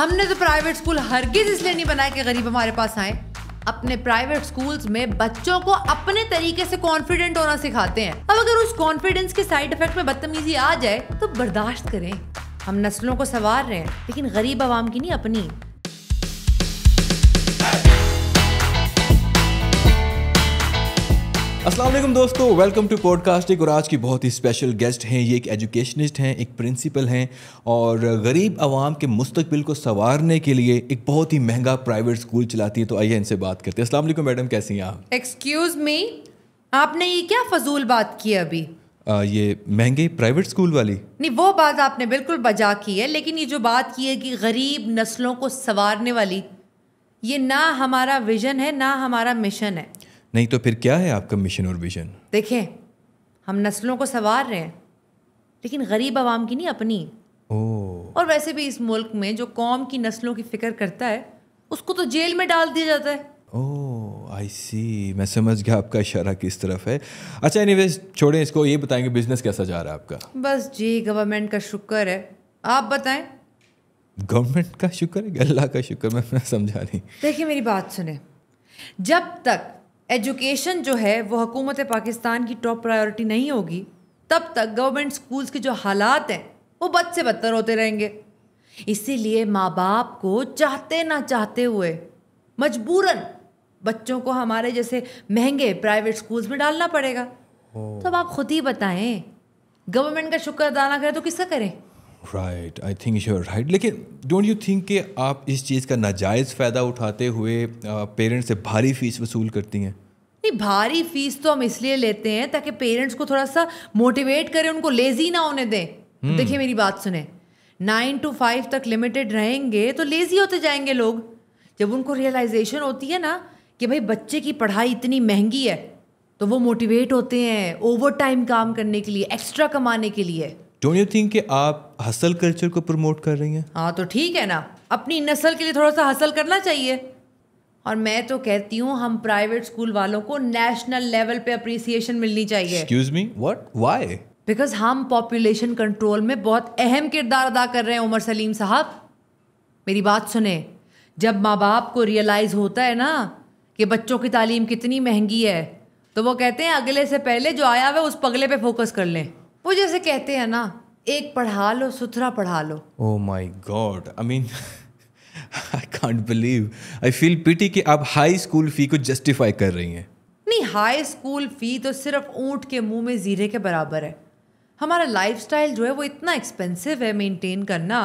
हमने तो private school हरगिज इसलिए नहीं बनाया कि गरीब हमारे पास आए अपने प्राइवेट स्कूल्स में बच्चों को अपने तरीके से कॉन्फिडेंट होना सिखाते हैं अब अगर उस कॉन्फिडेंस के साइड इफेक्ट में बदतमीजी आ जाए तो बर्दाश्त करें हम नस्लों को संवार रहे हैं लेकिन गरीब आवाम की नहीं अपनी असलम दोस्तों वेलकम टू पॉडकास्ट एक और आज की बहुत ही स्पेशल गेस्ट हैं ये एक एजुकेशनिस्ट हैं एक प्रिंसिपल हैं और गरीब आवाम के मुस्तबिल को संवारने के लिए एक बहुत ही महंगा प्राइवेट स्कूल चलाती है तो आइए इनसे बात करते हैं असल मैडम कैसी हैं आप एक्सक्यूज़ मी आपने ये क्या फजूल बात की अभी आ, ये महंगे प्राइवेट स्कूल वाली नहीं वो बात आपने बिल्कुल बजा की है लेकिन ये जो बात की है कि गरीब नस्लों को संवारने वाली ये ना हमारा विजन है ना हमारा मिशन है नहीं तो फिर क्या है आपका मिशन और विजन देखें हम नस्लों को संवार रहे हैं लेकिन गरीब आवाम की नहीं अपनी ओ। और वैसे भी इस मुल्क में जो कौम की नस्लों की फिक्र करता है उसको तो जेल में डाल दिया जाता है ओ आई सी मैं समझ गया आपका इशारा किस तरफ है अच्छा एनी छोड़ें इसको ये बताएंगे बिजनेस कैसा जा रहा है आपका बस जी गवर्नमेंट का शुक्र है आप बताएं गवर्नमेंट का शुक्र है अल्लाह का शुक्र मैं समझा नहीं देखिए मेरी बात सुने जब तक एजुकेशन जो है वो हुकूमत पाकिस्तान की टॉप प्रायोरिटी नहीं होगी तब तक गवर्नमेंट स्कूल्स के जो हालात हैं वो बद से बदतर होते रहेंगे इसीलिए माँ बाप को चाहते ना चाहते हुए मजबूरन बच्चों को हमारे जैसे महंगे प्राइवेट स्कूल्स में डालना पड़ेगा तो आप खुद ही बताएं गवर्नमेंट का शुक्र अदा ना करें तो किसका करें right I think are right लेकिन डोंट यू थिंक कि आप इस चीज़ का नाजायज़ फ़ायदा उठाते हुए पेरेंट्स से भारी फीस वसूल करती हैं नहीं भारी फीस तो हम इसलिए लेते हैं ताकि पेरेंट्स को थोड़ा सा मोटिवेट करें उनको लेज़ी ना होने दें hmm. देखिए मेरी बात सुने नाइन टू फाइव तक लिमिटेड रहेंगे तो लेज़ी होते जाएंगे लोग जब उनको रियलाइजेशन होती है ना कि भाई बच्चे की पढ़ाई इतनी महंगी है तो वो मोटिवेट होते हैं ओवर टाइम काम करने के लिए एक्स्ट्रा कमाने के लिए डोंट यू थिंक कि आप हसल कल्चर को प्रमोट कर रही हैं हाँ तो ठीक है ना अपनी नस्ल के लिए थोड़ा सा हसल करना चाहिए और मैं तो कहती हूँ हम प्राइवेट स्कूल वालों को नेशनल लेवल पे अप्रिसिएशन मिलनी चाहिए excuse me what why because हम पॉपुलेशन कंट्रोल में बहुत अहम किरदार अदा कर रहे हैं उमर सलीम साहब मेरी बात सुने जब माँ बाप को रियलाइज़ होता है ना कि बच्चों की तालीम कितनी महंगी है तो वो कहते हैं अगले से पहले जो आया हुआ उस पगले पे फोकस कर लें वो जैसे कहते हैं ना एक पढ़ा लो सुथरा पढ़ा लो oh my god I mean I can't believe I feel pity कि आप हाई स्कूल फी को जस्टिफाई कर रही हैं नहीं हाई स्कूल फी तो सिर्फ ऊँट के मुंह में जीरे के बराबर है हमारा स्टाइल जो है वो इतना एक्सपेंसिव है मेनटेन करना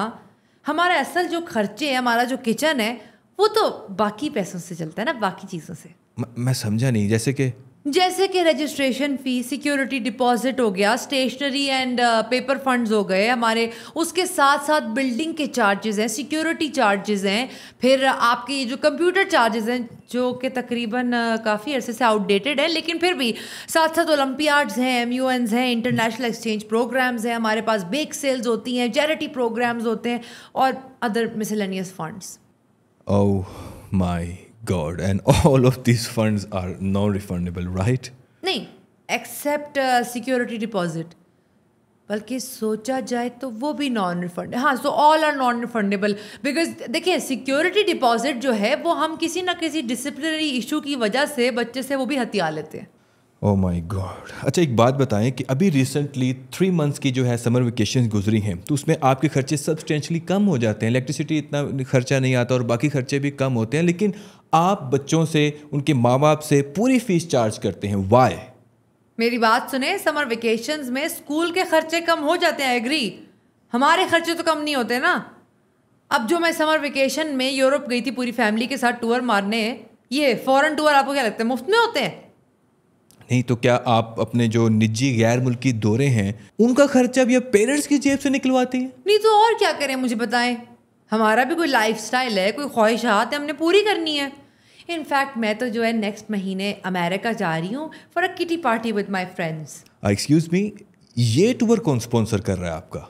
हमारा असल जो खर्चे हैं हमारा जो किचन है वो तो बाकी पैसों से चलता है ना बाकी चीज़ों से म, मैं समझा नहीं जैसे कि जैसे कि रजिस्ट्रेशन फ़ी सिक्योरिटी डिपॉजिट हो गया स्टेशनरी एंड पेपर फंड्स हो गए हमारे उसके साथ साथ बिल्डिंग के चार्जेस हैं सिक्योरिटी चार्जेस हैं फिर आपके जो कंप्यूटर चार्जेस हैं जो कि तकरीबन uh, काफ़ी अरसे से आउटडेटेड है लेकिन फिर भी साथ साथ ओलंपियाड्स हैं एम यू एनस हैं इंटरनेशनल एक्सचेंज प्रोग्राम्स हैं हमारे पास बेक सेल्स होती हैं चैरिटी प्रोग्राम्स होते हैं और other miscellaneous funds oh my God and all of this funds are non refundable right नहीं एक्सेप्ट सिक्योरिटी डिपॉजिट बल्कि सोचा जाए तो वो भी नॉन रिफंड हाँ so all are non refundable because देखिए सिक्योरिटी डिपॉजिट जो है वो हम किसी ना किसी डिसिप्लिनरी इशू की वजह से बच्चे से वो भी हथियार लेते हैं ओ माय गॉड अच्छा एक बात बताएं कि अभी रिसेंटली थ्री मंथ्स की जो है समर वेकेशन गुजरी हैं तो उसमें आपके खर्चे सब्सटेंशली कम हो जाते हैं इलेक्ट्रिसिटी इतना खर्चा नहीं आता और बाकी खर्चे भी कम होते हैं लेकिन आप बच्चों से उनके माँ बाप से पूरी फीस चार्ज करते हैं वाई मेरी बात सुने समर वेकेशन में स्कूल के खर्चे कम हो जाते हैं एग्री हमारे खर्चे तो कम नहीं होते ना अब जो मैं समर वेकेशन में यूरोप गई थी पूरी फैमिली के साथ टूर मारने ये फॉरेन टूर आपको क्या लगता है मुफ्त में होते हैं नहीं तो क्या आप अपने जो निजी गैर मुल्की दौरे हैं उनका खर्चा भी अब पेरेंट्स की जेब से निकलवाती हैं नहीं तो और क्या करें मुझे बताएं हमारा भी कोई लाइफ है कोई ख्वाहिशात है हमने पूरी करनी है इनफैक्ट मैं तो जो है नेक्स्ट महीने अमेरिका जा रही हूँ for a kitty party with my friends excuse me ये टूर कौन स्पॉन्सर कर रहा है आपका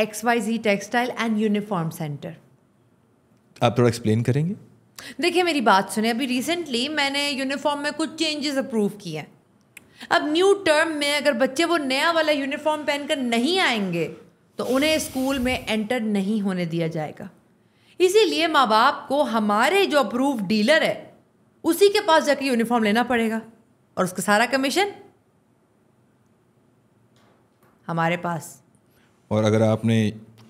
X Y Z textile and uniform centre आप थोड़ा एक्सप्लेन करेंगे देखिए मेरी बात सुने अभी रिसेंटली मैंने यूनिफॉर्म में कुछ चेंजेस अप्रूव किए हैं अब न्यू टर्म में अगर बच्चे वो नया वाला यूनिफॉर्म पहनकर नहीं आएंगे तो उन्हें स्कूल में एंटर नहीं होने दिया जाएगा इसीलिए माँ बाप को हमारे जो अप्रूव डीलर है उसी के पास जाके यूनिफॉर्म लेना पड़ेगा और उसका सारा कमीशन हमारे पास और अगर आपने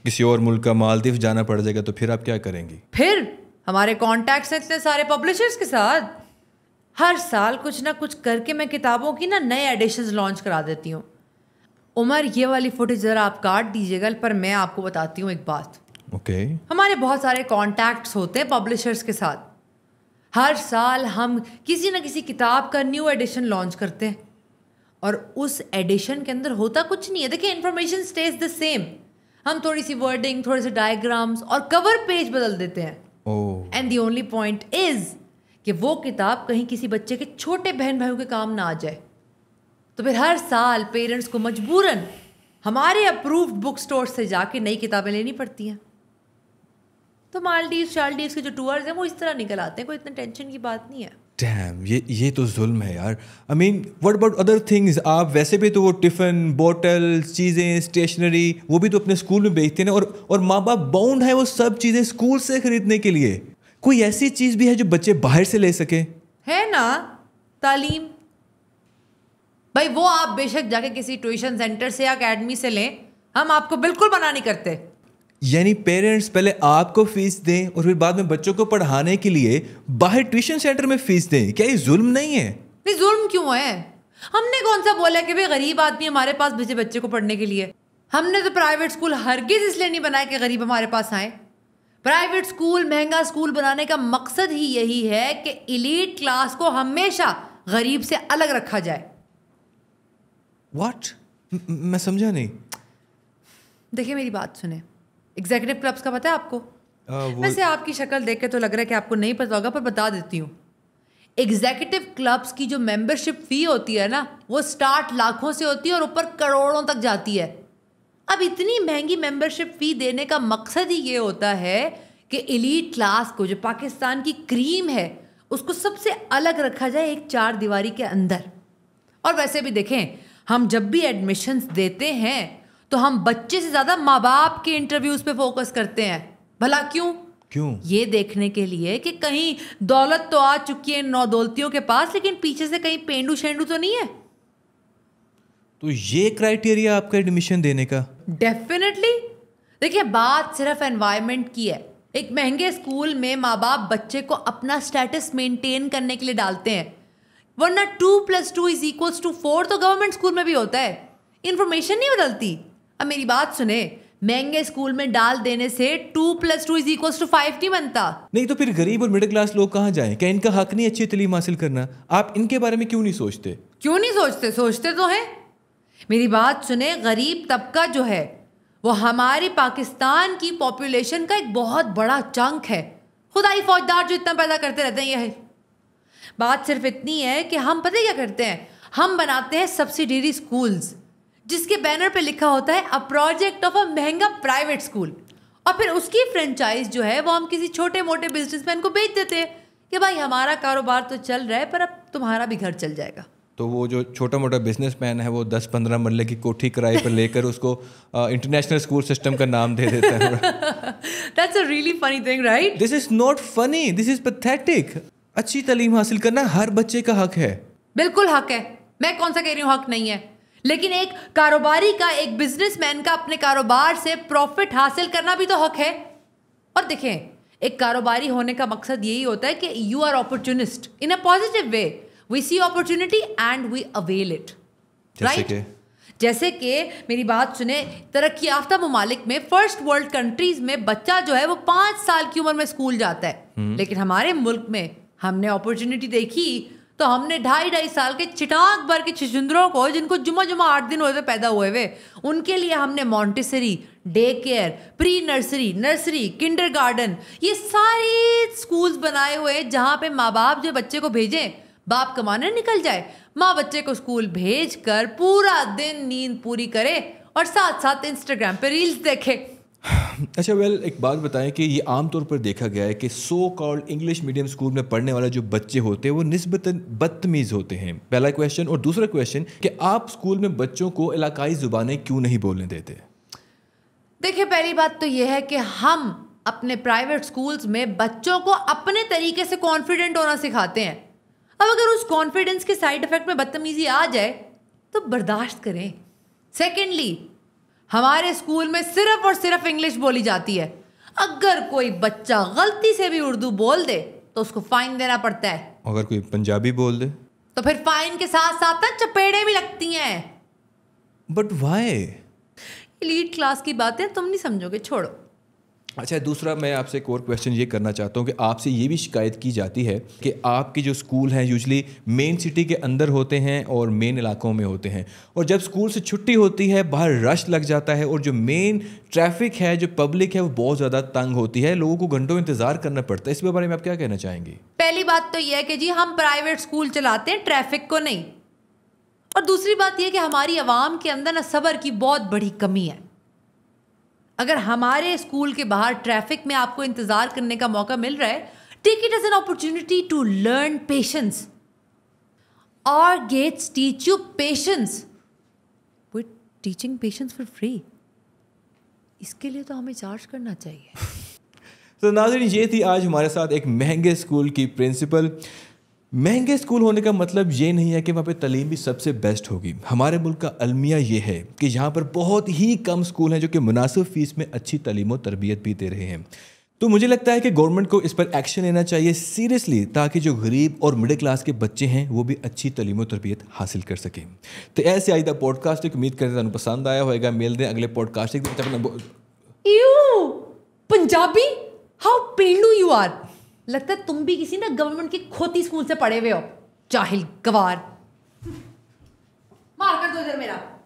किसी और मुल्क का मालदीव जाना पड़ जाएगा तो फिर आप क्या करेंगे फिर हमारे कॉन्टैक्ट्स हैं इतने सारे पब्लिशर्स के साथ हर साल कुछ ना कुछ करके मैं किताबों की ना नए एडिशन लॉन्च करा देती हूँ उमर ये वाली फुटेज ज़रा आप काट दीजिएगा पर मैं आपको बताती हूँ एक बात ओके okay. हमारे बहुत सारे कॉन्टैक्ट्स होते हैं पब्लिशर्स के साथ हर साल हम किसी ना किसी किताब का न्यू एडिशन लॉन्च करते हैं और उस एडिशन के अंदर होता कुछ नहीं है देखिए इन्फॉर्मेशन स्टेज द सेम हम थोड़ी सी वर्डिंग थोड़े से डायग्राम्स और कवर पेज बदल देते हैं and the only point is कि वो किताब कहीं किसी बच्चे के छोटे बहन भाइयों के काम ना आ जाए तो फिर हर साल पेरेंट्स को मजबूरन हमारे अप्रूव्ड बुक स्टोर से जाके नई किताबें लेनी पड़ती हैं तो मालदीव शालदीव के जो टूर्स हैं वो इस तरह निकल आते हैं कोई इतना टेंशन की बात नहीं है डैम ये ये तो जुल्म है यार I mean what about other things आप वैसे भी तो वो टिफ़िन बोटल चीज़ें स्टेशनरी वो भी तो अपने स्कूल में बेचते हैं और और माँ बाप बाउंड है वो सब चीज़ें स्कूल से खरीदने के लिए कोई ऐसी चीज़ भी है जो बच्चे बाहर से ले सके है ना तालीम भाई वो आप बेशक जाके किसी ट्यूशन सेंटर से या अकेडमी से लें हम आपको बिल्कुल मना नहीं करते यानी पेरेंट्स पहले आपको फीस दें और फिर बाद में बच्चों को पढ़ाने के लिए बाहर ट्यूशन सेंटर में फीस दें क्या ये जुल्म नहीं है नहीं जुल्म क्यों है हमने कौन सा बोला कि भाई गरीब आदमी हमारे पास भेजे बच्चे को पढ़ने के लिए हमने तो प्राइवेट स्कूल हरगिज इसलिए नहीं बनाए कि गरीब हमारे पास आए प्राइवेट स्कूल महंगा स्कूल बनाने का मकसद ही यही है कि इलीट क्लास को हमेशा गरीब से अलग रखा जाए वॉट मैं समझा नहीं देखिए मेरी बात सुने एग्जीक्यूटिव क्लब्स का पता है आपको हाँ, वैसे आपकी शक्ल देख के तो लग रहा है कि आपको नहीं पता होगा पर बता देती हूँ एग्जीक्यूटिव क्लब्स की जो मेंबरशिप फी होती है ना वो स्टार्ट लाखों से होती है और ऊपर करोड़ों तक जाती है अब इतनी महंगी मेंबरशिप फी देने का मकसद ही ये होता है कि इलीट क्लास को जो पाकिस्तान की क्रीम है उसको सबसे अलग रखा जाए एक चार दीवारी के अंदर और वैसे भी देखें हम जब भी एडमिशन्स देते हैं तो हम बच्चे से ज़्यादा माँ बाप के इंटरव्यूज़ पे फोकस करते हैं भला क्यों क्यों ये देखने के लिए कि कहीं दौलत तो आ चुकी है नौ दौलतियों के पास लेकिन पीछे से कहीं पेंडू शेंडू तो नहीं है तो ये क्राइटेरिया आपका एडमिशन देने का डेफिनेटली देखिए बात सिर्फ एनवायरमेंट की है एक महंगे स्कूल में माँ बाप बच्चे को अपना स्टेटस मेंटेन करने के लिए डालते हैं वरना two plus two is equals to four तो गवर्नमेंट स्कूल में भी होता है इन्फॉर्मेशन नहीं बदलती अब मेरी बात सुने महंगे स्कूल में डाल देने से two plus two is equal to five नहीं बनता नहीं तो फिर गरीब और मिडिल क्लास लोग कहाँ जाएं क्या इनका हक नहीं अच्छी तलीम हासिल करना आप इनके बारे में क्यों नहीं सोचते क्यों नहीं सोचते सोचते तो हैं मेरी बात सुने गरीब तबका जो है वो हमारे पाकिस्तान की पॉपुलेशन का एक बहुत बड़ा चंक है खुदाई फौजदार जो इतना पैदा करते रहते हैं यह है बात सिर्फ इतनी है कि हम पता क्या करते हैं हम बनाते हैं सब्सिडरी स्कूल्स जिसके बैनर पे लिखा होता है अ प्रोजेक्ट ऑफ अ महंगा प्राइवेट स्कूल और फिर उसकी फ्रेंचाइज जो है वो हम किसी छोटे मोटे बिजनेसमैन को बेच देते हैं कि भाई हमारा कारोबार तो चल रहा है पर अब तुम्हारा भी घर चल जाएगा तो वो जो छोटा मोटा बिजनेसमैन है वो दस पंद्रह मरले की कोठी किराए पर लेकर उसको इंटरनेशनल स्कूल सिस्टम का नाम दे देता है that's a really funny thing right this is not funny this is pathetic अच्छी तालीम हासिल करना हर बच्चे का हक है बिल्कुल हक है मैं कौन सा कह रही हूँ हक नहीं है लेकिन एक कारोबारी का एक बिजनेसमैन का अपने कारोबार से प्रॉफिट हासिल करना भी तो हक है और देखें एक कारोबारी होने का मकसद यही होता है कि you are opportunist in a positive way we see opportunity and we avail it right जैसे कि मेरी बात सुने तरक्की याफ्ता ममालिक में फर्स्ट वर्ल्ड कंट्रीज में बच्चा जो है वो पांच साल की उम्र में स्कूल जाता है हम्म। लेकिन हमारे मुल्क में हमने अपॉर्चुनिटी देखी तो हमने ढाई ढाई साल के चिटाक भर के छिछुंदरों को जिनको जुमा जुमा आठ दिन हुए थे पैदा हुए हुए उनके लिए हमने Montessori day care pre nursery nursery kindergarten ये सारे स्कूल्स बनाए हुए जहाँ पे माँ बाप जो बच्चे को भेजें बाप कमाने निकल जाए माँ बच्चे को स्कूल भेज कर पूरा दिन नींद पूरी करे और साथ साथ इंस्टाग्राम पर रील्स देखे अच्छा वेल एक बात बताएं कि ये आमतौर पर देखा गया है कि so called English medium school में पढ़ने वाले जो बच्चे होते हैं वो नस्बता बदतमीज़ होते हैं पहला क्वेश्चन और दूसरा क्वेश्चन कि आप स्कूल में बच्चों को इलाकाई ज़ुबानें क्यों नहीं बोलने देते देखिए पहली बात तो ये है कि हम अपने प्राइवेट स्कूल्स में बच्चों को अपने तरीके से कॉन्फिडेंट होना सिखाते हैं अब अगर उस कॉन्फिडेंस के साइड इफेक्ट में बदतमीज़ी आ जाए तो बर्दाश्त करें सेकेंडली हमारे स्कूल में सिर्फ और सिर्फ इंग्लिश बोली जाती है अगर कोई बच्चा गलती से भी उर्दू बोल दे तो उसको फाइन देना पड़ता है अगर कोई पंजाबी बोल दे तो फिर फाइन के साथ साथ ना चपेड़े भी लगती हैं बट वाई लीड क्लास की बातें तुम नहीं समझोगे छोड़ो अच्छा दूसरा मैं आपसे एक और क्वेश्चन ये करना चाहता हूँ कि आपसे ये भी शिकायत की जाती है कि आपके जो स्कूल हैं यूजली मेन सिटी के अंदर होते हैं और मेन इलाकों में होते हैं और जब स्कूल से छुट्टी होती है बाहर रश लग जाता है और जो मेन ट्रैफिक है जो पब्लिक है वो बहुत ज़्यादा तंग होती है लोगों को घंटों इंतज़ार करना पड़ता है इसके बारे में आप क्या कहना चाहेंगे पहली बात तो यह है कि जी हम प्राइवेट स्कूल चलाते हैं ट्रैफिक को नहीं और दूसरी बात यह कि हमारी आवाम के अंदर ना सब्र की बहुत बड़ी कमी है अगर हमारे स्कूल के बाहर ट्रैफिक में आपको इंतज़ार करने का मौका मिल रहा है take it as an opportunity to learn patience और gets teach you patience teaching patience for free इसके लिए तो हमें चार्ज करना चाहिए तो नाजरीन ये थी आज हमारे साथ एक महंगे स्कूल की प्रिंसिपल महंगे स्कूल होने का मतलब ये नहीं है कि वहाँ पे तलीम भी सबसे बेस्ट होगी हमारे मुल्क का अलमिया ये है कि यहाँ पर बहुत ही कम स्कूल हैं जो कि मुनासिब फ़ीस में अच्छी तलीम और तरबियत भी दे रहे हैं तो मुझे लगता है कि गवर्नमेंट को इस पर एक्शन लेना चाहिए सीरियसली ताकि जो गरीब और मिडिल क्लास के बच्चे हैं वो भी अच्छी तलीम तरबियत हासिल कर सकें तो ऐसे आई था पॉडकास्ट उम्मीद करते हैं पसंद आया होगा मेल दें अगले पॉडकास्ट पंजाबी हाउ पेंडू यू आर लगता है तुम भी किसी ना गवर्नमेंट के खोती स्कूल से पढ़े हुए हो जाहिल गवार मार कर दो इधर मेरा